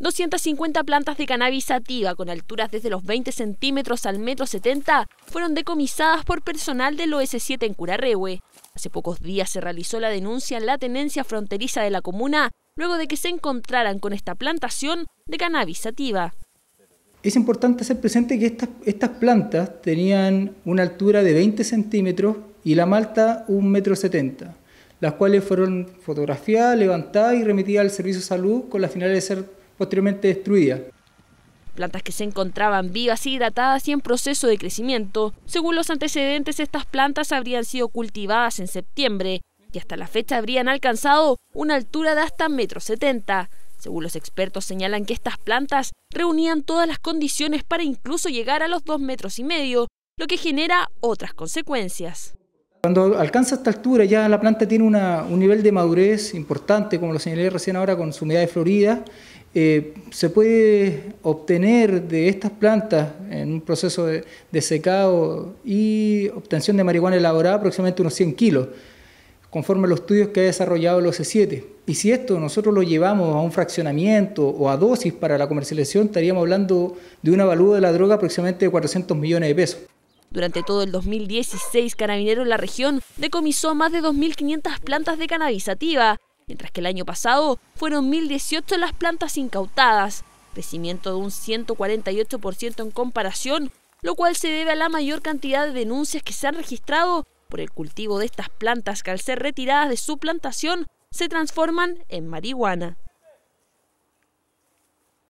250 plantas de cannabis sativa con alturas desde los 20 centímetros al metro 70 fueron decomisadas por personal del OS7 en Curarehue. Hace pocos días se realizó la denuncia en la tenencia fronteriza de la comuna luego de que se encontraran con esta plantación de cannabis sativa. Es importante hacer presente que estas, plantas tenían una altura de 20 centímetros y la malta un metro, 70, las cuales fueron fotografiadas, levantadas y remitidas al Servicio de Salud con la finalidad de ser posteriormente destruida Plantas que se encontraban vivas y hidratadas y en proceso de crecimiento. Según los antecedentes, estas plantas habrían sido cultivadas en septiembre y hasta la fecha habrían alcanzado una altura de hasta 1,70 setenta. Según los expertos señalan que estas plantas reunían todas las condiciones para incluso llegar a los dos metros y medio, lo que genera otras consecuencias. Cuando alcanza esta altura ya la planta tiene un nivel de madurez importante, como lo señalé recién ahora con su unidad de florida, eh, se puede obtener de estas plantas en un proceso de, secado y obtención de marihuana elaborada aproximadamente unos 100 kilos, conforme a los estudios que ha desarrollado el OC7. Y si esto nosotros lo llevamos a un fraccionamiento o a dosis para la comercialización, estaríamos hablando de una valúa de la droga aproximadamente de 400 millones de pesos. Durante todo el 2016, Carabineros en la región decomisó más de 2.500 plantas de cannabisativa, mientras que el año pasado fueron 1.018 las plantas incautadas, crecimiento de un 148% en comparación, lo cual se debe a la mayor cantidad de denuncias que se han registrado por el cultivo de estas plantas que al ser retiradas de su plantación se transforman en marihuana.